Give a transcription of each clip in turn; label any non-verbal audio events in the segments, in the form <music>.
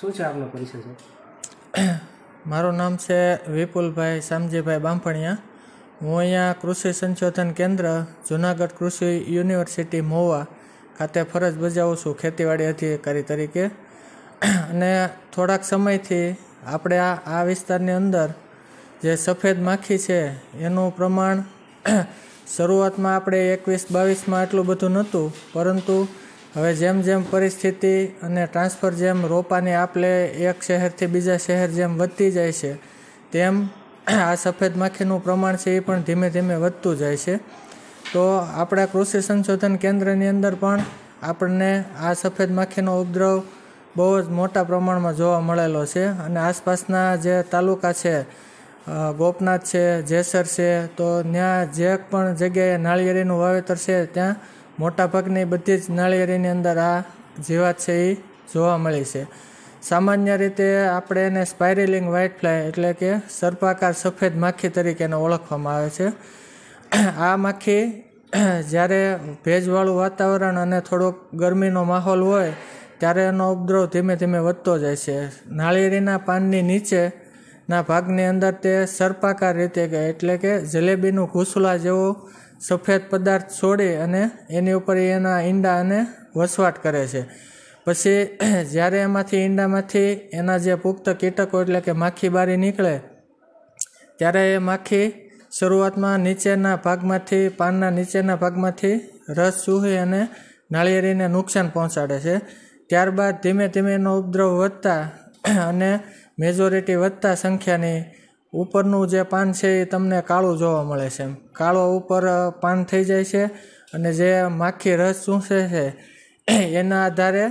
શું છે આપનો પરિચય છે મારું નામ છે વિપુલભાઈ શામજીભાઈ બાંભણિયા હું અહીંયા કૃષિ સંશોધન કેન્દ્ર જુનાગઢ કૃષિ યુનિવર્સિટી મોવા ખાતે ફરજ બજાવું છું ખેતીવાડી અધિકારી તરીકે અને થોડાક સમયથી આપણે આ આ વિસ્તારની અંદર જે સફેદ માખી છે એનું પ્રમાણ શરૂઆતમાં આપણે એકવીસ બાવીસમાં આટલું બધું નહોતું પરંતુ હવે જેમ જેમ પરિસ્થિતિ અને ટ્રાન્સફર જેમ રોપાની આપ લે એક શહેરથી બીજા શહેર જેમ વધતી જાય છે તેમ આ સફેદ માખીનું પ્રમાણ છે એ પણ ધીમે ધીમે વધતું જાય છે તો આપણા કૃષિ સંશોધન કેન્દ્રની અંદર પણ આપણને આ સફેદ માખીનો ઉપદ્રવ બહુ જ મોટા પ્રમાણમાં જોવા મળેલો છે અને આસપાસના જે તાલુકા છે ગોપનાથ છે જેસર છે તો ત્યાં જે પણ જગ્યાએ નાળિયેરીનું વાવેતર છે ત્યાં મોટાભાગની બધી જ નાળિયેરીની અંદર આ જીવાત છે એ જોવા મળે છે સામાન્ય રીતે આપણે એને સ્પાયરેલિંગ વ્હાઇટ ફ્લાય એટલે કે સર્પાકાર સફેદ માખી તરીકે એને ઓળખવામાં આવે છે આ માખી જ્યારે ભેજવાળું વાતાવરણ અને થોડોક ગરમીનો માહોલ હોય ત્યારે એનો ઉપદ્રવ ધીમે ધીમે વધતો જાય છે નાળિયેરીના પાનની નીચે ના ભાગની અંદર તે સર્પાકાર રીતે એટલે કે જલેબીનું ઘૂસલા જેવું સફેદ પદાર્થ છોડી અને એની ઉપર એના ઈંડા અને વસવાટ કરે છે પછી <clears throat> જ્યારે એમાંથી ઈંડામાંથી એના જે પુખ્ત કીટકો એટલે કે માખી બારી નીકળે ત્યારે એ માખી શરૂઆતમાં નીચેના ભાગમાંથી પાનના નીચેના ભાગમાંથી રસ ચૂહી અને નાળિયેરીને નુકસાન પહોંચાડે છે ત્યારબાદ ધીમે ધીમે એનો ઉપદ્રવ વધતા <clears throat> અને મેજોરિટી વધતા સંખ્યાની ઉપરનું જે પાન છે એ તમને કાળું જોવા મળે છે એમ કાળો ઉપર પાન થઈ જાય છે અને જે માખી રસ ચૂસે છે <clears throat> એના આધારે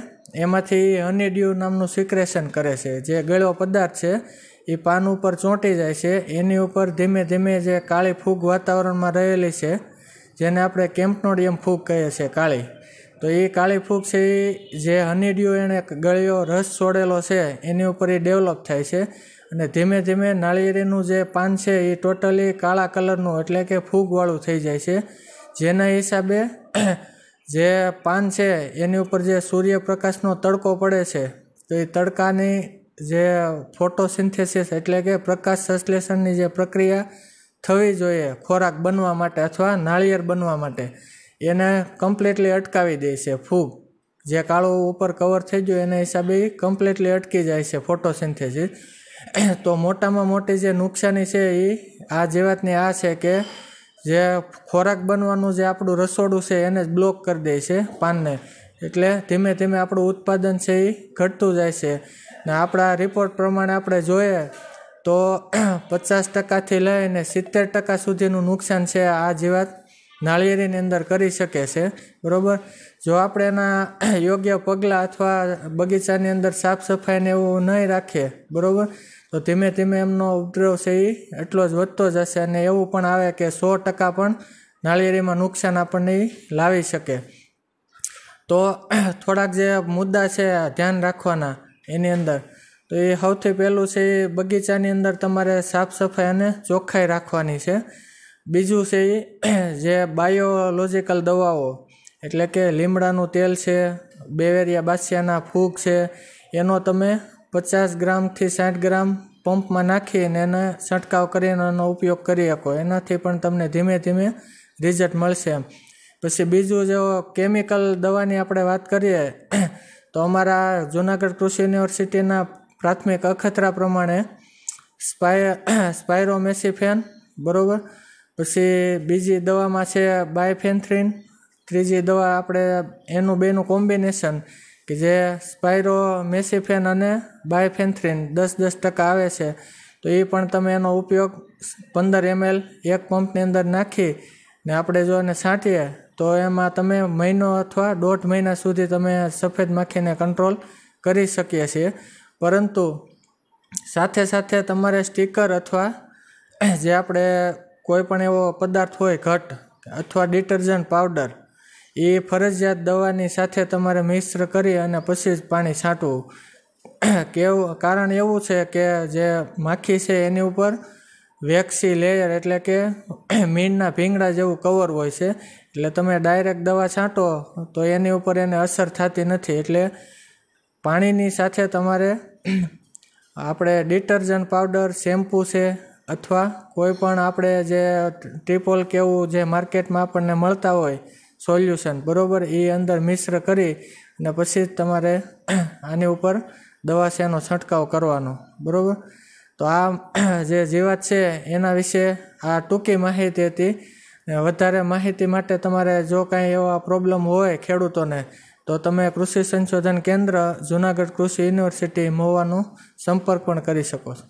એમાંથી હનીડ્યુ નામનું સિક્રેશન કરે છે જે ગળ્યો પદાર્થ છે એ પાન ઉપર ચોંટી જાય છે એની ઉપર ધીમે ધીમે જે કાળી ફૂગ વાતાવરણમાં રહેલી છે જેને આપણે કેમ્પનોડિયમ ફૂગ કહીએ છીએ કાળી તો એ કાળી ફૂગ છે એ જે હનીડ્યુ એણે ગળ્યો રસ છોડેલો છે એની ઉપર એ ડેવલપ થાય છે અને ધીમે ધીમે નાળિયેરીનું જે પાન છે એ ટોટલી કાળા કલરનું એટલે કે ફૂગવાળું થઈ જાય છે જેના હિસાબે <clears throat> જે પાન છે એની ઉપર જે સૂર્યપ્રકાશનો તડકો પડે છે તો એ તડકાની જે ફોટોસિન્થેસિસ એટલે કે પ્રકાશ સંશ્લેષણની જે પ્રક્રિયા થવી જોઈએ ખોરાક બનવા માટે અથવા નાળિયેર બનવા માટે એને કમ્પ્લીટલી અટકાવી દે છે ફૂગ જે કાળો ઉપર કવર થઈ ગયો એના હિસાબે કમ્પ્લીટલી અટકી જાય છે ફોટોસિન્થેસિસ <clears throat> તો મોટામાં મોટી જે નુકસાની છે એ આ જીવાતની આ છે કે જે ખોરાક બનવાનું જે આપણું રસોડું છે એને જ બ્લોક કરી દે છે પાનને એટલે ધીમે ધીમે આપણું ઉત્પાદન છે એ ઘટતું જાય છે ને આપણા રિપોર્ટ પ્રમાણે આપણે જોઈએ તો <clears throat> પચાસ ટકાથી લઈને સિત્તેર ટકા સુધીનું નુકસાન છે આ જીવાત નાળિયેરીની અંદર કરી શકે છે બરાબર જો આપણે એના <clears throat> યોગ્ય પગલાં અથવા બગીચાની અંદર સાફ સફાઈને એવું નહીં રાખીએ બરાબર તો ધીમે ધીમે એમનો ઉપદ્રવ છે એ એટલો જ વધતો જશે અને એવું પણ આવે કે સો ટકા પણ નાળિયેરીમાં નુકસાન આપણને લાવી શકે તો <clears throat> થોડાક જે મુદ્દા છે ધ્યાન રાખવાના એની અંદર તો એ સૌથી પહેલું છે એ બગીચાની અંદર તમારે સાફ સફાઈ અને ચોખ્ખાઈ રાખવાની છે બીજું છે એ <clears throat> જે બાયોલોજિકલ દવાઓ એટલે કે લીમડાનું તેલ છે બેવેરિયા બાસિયાના ફૂગ છે એનો તમે પચાસ ગ્રામથી સાઠ ગ્રામ પંપમાં નાખીને એને છંટકાવ કરીને એનો ઉપયોગ કરી શકો એનાથી પણ તમને ધીમે ધીમે રિઝલ્ટ મળશે પછી બીજું જો કેમિકલ દવાની આપણે વાત કરીએ <clears throat> તો અમારા જુનાગઢ કૃષિ યુનિવર્સિટીના પ્રાથમિક અખતરા પ્રમાણે સ્પાય <clears throat> સ્પાયરોમેસિફેન બરાબર પછી બીજી દવામાં છે બાયફેન્થ્રીન ત્રીજી દવા આપણે એનું બેનું કોમ્બિનેશન કે જે મેસીફેન અને બાયફેન્થ્રીન દસ દસ ટકા આવે છે તો એ પણ તમે એનો ઉપયોગ પંદર એમએલ એક પંપની અંદર નાખી ને આપણે જો એને છાંટીએ તો એમાં તમે મહિનો અથવા દોઢ મહિના સુધી તમે સફેદ માખીને કંટ્રોલ કરી શકીએ છીએ પરંતુ સાથે સાથે તમારે સ્ટીકર અથવા જે આપણે કોઈ પણ એવો પદાર્થ હોય ઘટ અથવા ડિટર્જન્ટ પાવડર એ ફરજિયાત દવાની સાથે તમારે મિશ્ર કરી અને પછી જ પાણી છાંટવું <clears throat> કેવું કારણ એવું છે કે જે માખી છે એની ઉપર વેક્સી લેયર એટલે કે <clears throat> મીણના ભીંગડા જેવું કવર હોય છે એટલે તમે ડાયરેક્ટ દવા છાંટો તો એની ઉપર એને અસર થતી નથી એટલે પાણીની સાથે તમારે <clears throat> આપણે ડિટર્જન્ટ પાવડર શેમ્પૂ છે અથવા કોઈ પણ આપણે જે ટ્રિપોલ કેવું જે માર્કેટમાં આપણને મળતા હોય સોલ્યુશન બરાબર એ અંદર મિશ્ર કરી અને પછી તમારે <clears throat> આની ઉપર દવા દવાશિયાનો છંટકાવ કરવાનો બરાબર તો આ <clears throat> જે જીવાત છે એના વિશે આ ટૂંકી માહિતી હતી વધારે માહિતી માટે તમારે જો કાંઈ એવા પ્રોબ્લેમ હોય ખેડૂતોને તો તમે કૃષિ સંશોધન કેન્દ્ર જુનાગઢ કૃષિ યુનિવર્સિટી મહુવાનો સંપર્ક પણ કરી શકો છો